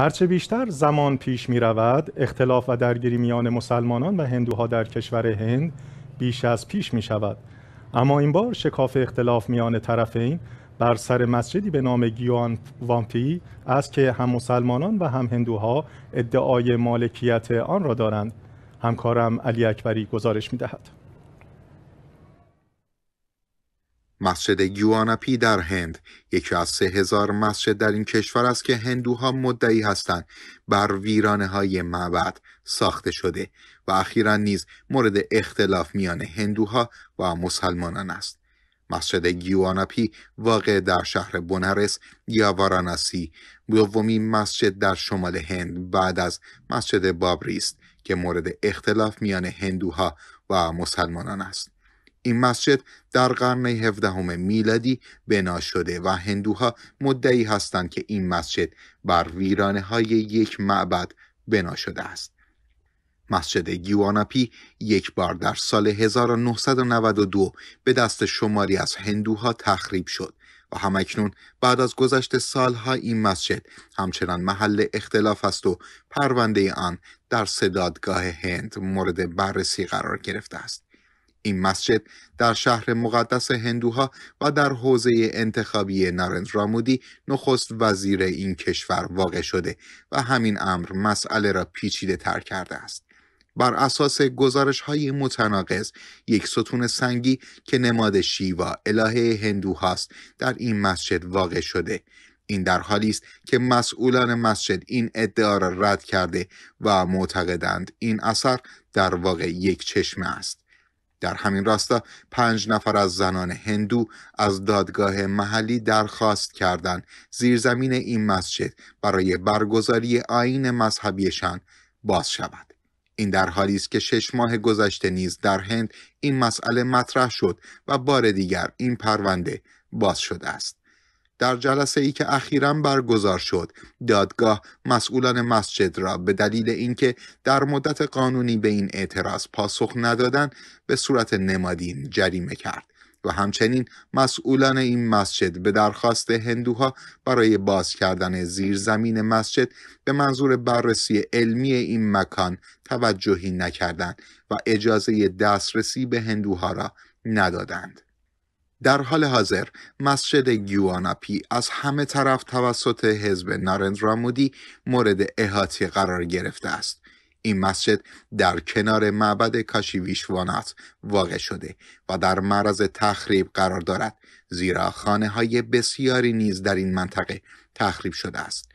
هرچه بیشتر زمان پیش می رود، اختلاف و درگیری میان مسلمانان و هندوها در کشور هند بیش از پیش می شود. اما این بار شکاف اختلاف میان طرفین بر سر مسجدی به نام گیوان وانپی است که هم مسلمانان و هم هندوها ادعای مالکیت آن را دارند. همکارم علی اکبری گزارش می دهد. مسجد گیواناپی در هند یکی از سه هزار مسجد در این کشور است که هندوها مدعی هستند بر ویرانه های معبد ساخته شده و اخیرا نیز مورد اختلاف میان هندوها و مسلمانان است مسجد گیواناپی واقع در شهر بنارس یا وارانسی دومین مسجد در شمال هند بعد از مسجد بابریست که مورد اختلاف میان هندوها و مسلمانان است این مسجد در قرن 17 میلادی بنا شده و هندوها مدعی هستند که این مسجد بر ویرانه های یک معبد بنا شده است. مسجد گیواناپی یک بار در سال 1992 به دست شماری از هندوها تخریب شد و همکنون بعد از گذشت سالها این مسجد همچنان محل اختلاف است و پرونده آن در صدادگاه هند مورد بررسی قرار گرفته است. این مسجد در شهر مقدس هندوها و در حوزه انتخابی نارند رامودی نخست وزیر این کشور واقع شده و همین امر مسئله را پیچیده تر کرده است. بر اساس گزارش های متناقض یک ستون سنگی که نماد شیوا الهه هندوهاست در این مسجد واقع شده این در حالی است که مسئولان مسجد این ادعا را رد کرده و معتقدند این اثر در واقع یک چشمه است در همین راستا پنج نفر از زنان هندو از دادگاه محلی درخواست کردند زیرزمین این مسجد برای برگزاری آین مذهبیشان باز شود این در حالی است که شش ماه گذشته نیز در هند این مسئله مطرح شد و بار دیگر این پرونده باز شده است در جلسه ای که اخیرا برگزار شد دادگاه مسئولان مسجد را به دلیل اینکه در مدت قانونی به این اعتراض پاسخ ندادن به صورت نمادین جریمه کرد و همچنین مسئولان این مسجد به درخواست هندوها برای باز کردن زیرزمین مسجد به منظور بررسی علمی این مکان توجهی نکردند و اجازه دسترسی به هندوها را ندادند. در حال حاضر مسجد گیواناپی از همه طرف توسط حزب رامودی مورد احاطه قرار گرفته است این مسجد در کنار معبد کاشی ویشوانات واقع شده و در معرض تخریب قرار دارد زیرا خانه های بسیاری نیز در این منطقه تخریب شده است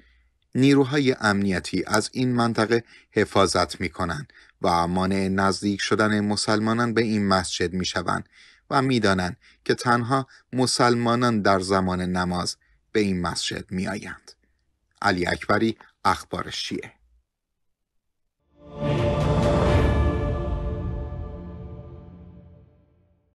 نیروهای امنیتی از این منطقه حفاظت می کنند و مانع نزدیک شدن مسلمانان به این مسجد می شوند و میدانند که تنها مسلمانان در زمان نماز به این مسجد میآیند. علی اکبری اخبار شیعه